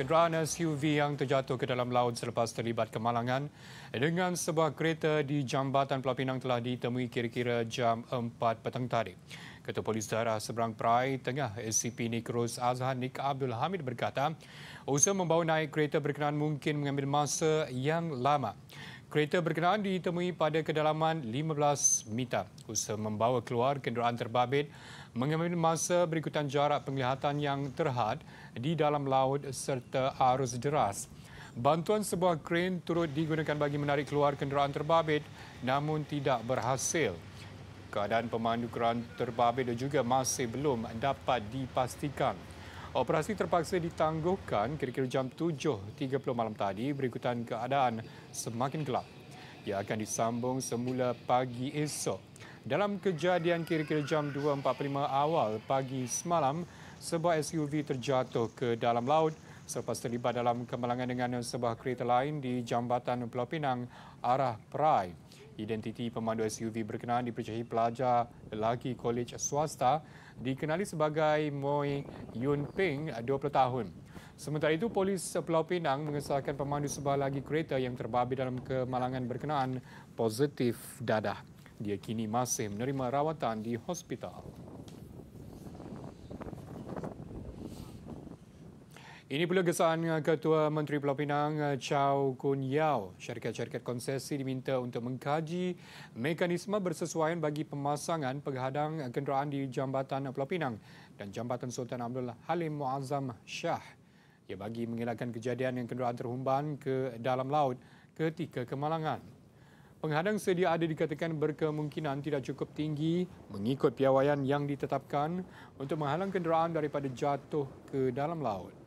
kenderaan SUV yang terjatuh ke dalam laut selepas terlibat kemalangan dengan sebuah kereta di Jambatan Pulau Pinang telah ditemui kira-kira jam 4 petang tadi. Ketua Polis Daerah Seberang Perai Tengah SCP Nikros Azhan Nik Abdul Hamid berkata, usaha membawa naik kereta berkenaan mungkin mengambil masa yang lama. Kereta berkenaan ditemui pada kedalaman 15 meter. Usaha membawa keluar kenderaan terbabit mengambil masa berikutan jarak penglihatan yang terhad di dalam laut serta arus deras. Bantuan sebuah kren turut digunakan bagi menarik keluar kenderaan terbabit namun tidak berhasil. Keadaan pemandu kran terbabit juga masih belum dapat dipastikan. Operasi terpaksa ditangguhkan kira-kira jam 7.30 malam tadi berikutan keadaan semakin gelap. Ia akan disambung semula pagi esok. Dalam kejadian kira-kira jam 2.45 awal pagi semalam, sebuah SUV terjatuh ke dalam laut selepas terlibat dalam kemalangan dengan sebuah kereta lain di Jambatan Pulau Pinang arah Perai. Identiti pemandu SUV berkenaan dipercayai pelajar lelaki kolej swasta dikenali sebagai Moi Yun Ping, 20 tahun. Sementara itu, polis Pulau Pinang mengesahkan pemandu sebuah lagi kereta yang terbabit dalam kemalangan berkenaan positif dadah. Dia kini masih menerima rawatan di hospital. Ini pula gesaan eh, Ketua Menteri Pulau Pinang eh, Chow Kun Yao. Syarikat-syarikat konsesi diminta untuk mengkaji mekanisme bersesuaian bagi pemasangan penghadang kenderaan di Jambatan Pulau Pinang dan Jambatan Sultan Abdul Halim Muazzam Shah. Ia bagi mengelakkan kejadian yang kenderaan terhumban ke dalam laut ketika kemalangan. Penghadang sedia ada dikatakan berkemungkinan tidak cukup tinggi mengikut piawaian yang ditetapkan untuk menghalang kenderaan daripada jatuh ke dalam laut.